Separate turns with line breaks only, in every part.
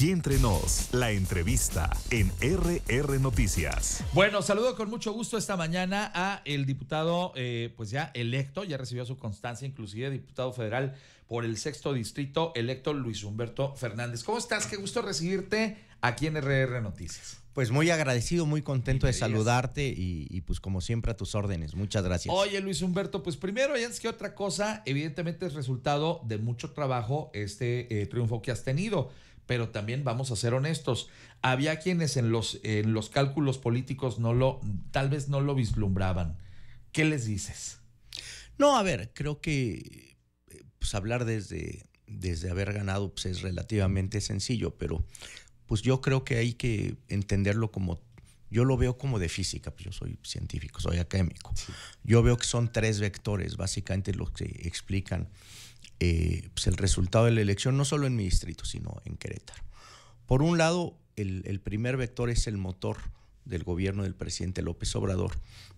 Y entre nos, la entrevista en RR Noticias. Bueno, saludo con mucho gusto esta mañana a el diputado, eh, pues ya electo, ya recibió su constancia, inclusive diputado federal por el sexto distrito, electo Luis Humberto Fernández. ¿Cómo estás? Qué gusto recibirte
aquí en RR Noticias. Pues muy agradecido, muy contento de saludarte y, pues como siempre a tus órdenes. Muchas gracias.
Oye Luis Humberto, pues primero y antes que otra cosa, evidentemente es resultado de mucho trabajo este eh, triunfo que has tenido pero también vamos a ser honestos. Había quienes en los, los cálculos políticos
no lo, tal vez no lo vislumbraban. ¿Qué les dices? No, a ver, creo que eh, pues, hablar desde, desde haber ganado pues, es relativamente sencillo, pero pues yo creo que hay que entenderlo como yo lo veo como de física, pues yo soy científico, soy académico. Yo veo que son tres vectores, básicamente los que explican eh, pues, el resultado de la elección, no solo en mi distrito, sino en Querétaro. Por un lado, el, primer vector es el motor del gobierno del presidente López Obrador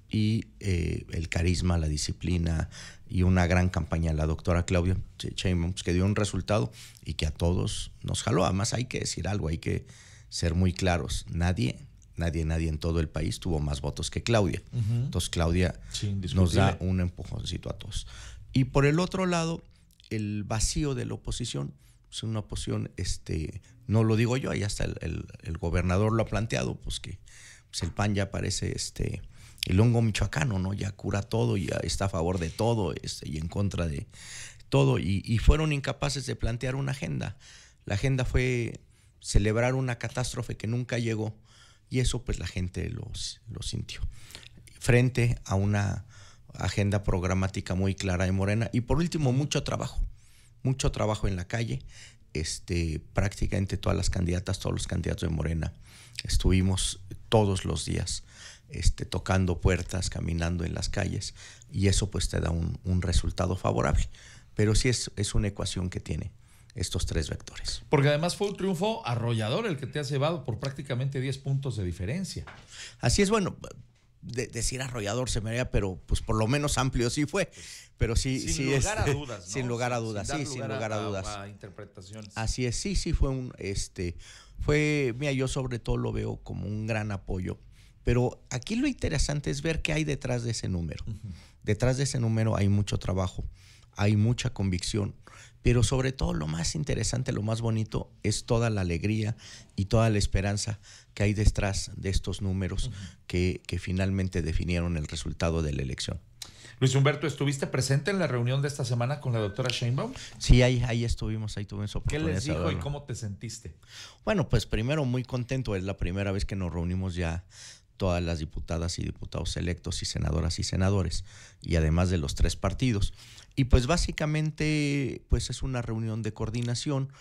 y eh, el carisma, la disciplina y una gran campaña de la doctora Claudia Sheinbaum pues, que dio un resultado y que a todos nos jaló. Además hay que decir algo, hay que ser muy claros. Nadie, nadie, nadie en todo el país tuvo más votos que Claudia. Entonces Claudia nos da un empujoncito a todos. Y por el otro lado, el vacío de la oposición es una oposición, este, no lo digo yo, ahí hasta el, gobernador lo ha planteado, pues que pues el PAN ya parece este, el hongo michoacano, ¿no? Ya cura todo, ya está a favor de todo este, y en contra de todo, y, fueron incapaces de plantear una agenda. La agenda fue celebrar una catástrofe que nunca llegó, y eso pues la gente los, lo sintió. Frente a una agenda programática muy clara de Morena. Y por último, mucho trabajo, mucho trabajo en la calle. Este, prácticamente todas las candidatas, todos los candidatos de Morena, estuvimos todos los días este, tocando puertas, caminando en las calles, y eso pues te da un, resultado favorable. Pero sí es, es una ecuación que tiene estos tres vectores. Porque además fue un triunfo
arrollador el que te has llevado por prácticamente 10 puntos de diferencia. Así es,
bueno, de, decir arrollador se me haría, pero pues por lo menos amplio sí fue. Pero sí, sin lugar a este, dudas, sin lugar a dudas, sí, sin lugar a, dudas. Así es, sí, sí fue un, este, fue, mira, yo sobre todo lo veo como un gran apoyo. Pero aquí lo interesante es ver qué hay detrás de ese número. Detrás de ese número hay mucho trabajo hay mucha convicción, pero sobre todo lo más interesante, lo más bonito es toda la alegría y toda la esperanza que hay detrás de estos números que, finalmente definieron el resultado de la elección.
Luis Humberto, ¿estuviste presente en la
reunión de esta semana con la doctora Sheinbaum? Sí, ahí, ahí estuvimos, ahí tuvimos oportunidad. ¿Qué les dijo y cómo te sentiste? Bueno, pues primero muy contento, es la primera vez que nos reunimos ya todas las diputadas y diputados electos y senadoras y senadores, y además de los tres partidos. Y pues básicamente pues es una reunión de coordinación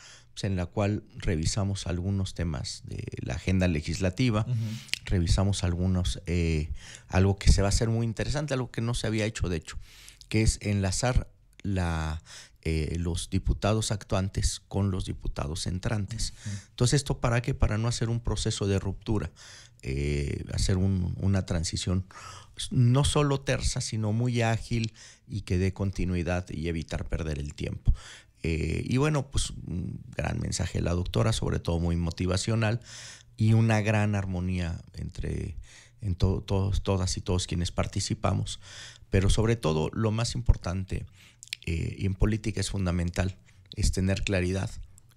en la cual revisamos algunos temas de la agenda legislativa, revisamos algunos, eh, algo que se va a hacer muy interesante, algo que no se había hecho de hecho, que es enlazar la eh, los diputados actuantes con los diputados entrantes. Entonces, ¿esto para qué? Para no hacer un proceso de ruptura, eh, hacer una transición pues, no solo tersa, sino muy ágil y que dé continuidad y evitar perder el tiempo. Eh, y bueno, pues un mm, gran mensaje de la doctora, sobre todo muy motivacional y una gran armonía entre en todos, todas y todos quienes participamos. Pero sobre todo, lo más importante eh, y en política es fundamental, es tener claridad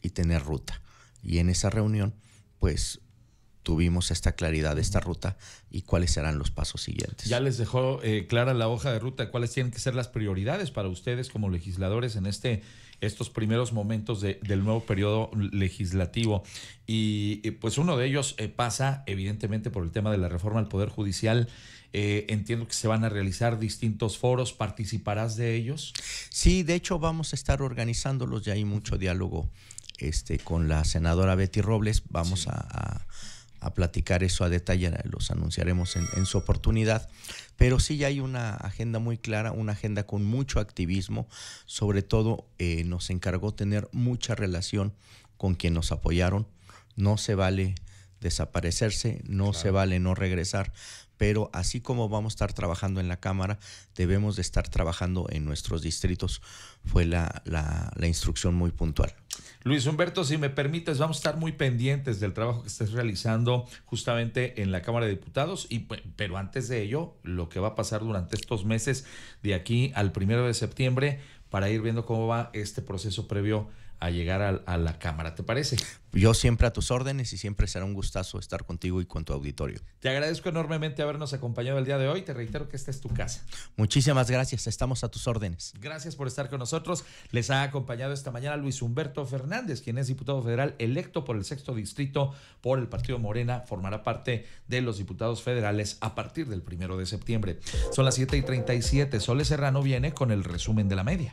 y tener ruta. Y en esa reunión, pues tuvimos esta claridad de esta ruta y cuáles serán los pasos siguientes.
Ya les dejó eh, clara la hoja de ruta, cuáles tienen que ser las prioridades para ustedes como legisladores en este estos primeros momentos de, del nuevo periodo legislativo. Y eh, pues uno de ellos eh, pasa evidentemente por el tema de la reforma al Poder
Judicial. entiendo que se van a realizar distintos foros, ¿participarás de ellos? Sí, de hecho vamos a estar organizándolos, ya hay mucho diálogo este, con la senadora Betty Robles, vamos a a platicar eso a detalle, los anunciaremos en, su oportunidad. Pero sí hay una agenda muy clara, una agenda con mucho activismo, sobre todo eh, nos encargó tener mucha relación con quien nos apoyaron. No se vale desaparecerse, no se vale no regresar, pero así como vamos a estar trabajando en la Cámara, debemos de estar trabajando en nuestros distritos. Fue la, instrucción muy puntual.
Luis Humberto, si me permites, vamos a estar muy pendientes del trabajo que estés realizando justamente en la Cámara de Diputados, y, pues, pero antes de ello, lo que va a pasar durante estos meses de aquí al primero de septiembre
para ir viendo cómo va este proceso previo a llegar a, la cámara, ¿te parece? Yo siempre a tus órdenes y siempre será un gustazo estar contigo y con tu auditorio.
Te agradezco enormemente habernos acompañado el día de hoy, te reitero que esta es tu casa. Muchísimas gracias, estamos a tus órdenes. Gracias por estar con nosotros. Les ha acompañado esta mañana Luis Humberto Fernández, quien es diputado federal electo por el sexto distrito por el Partido Morena, formará parte de los diputados federales a partir del primero de septiembre. Son las 7 y 37, Sole Serrano viene con el resumen de la media.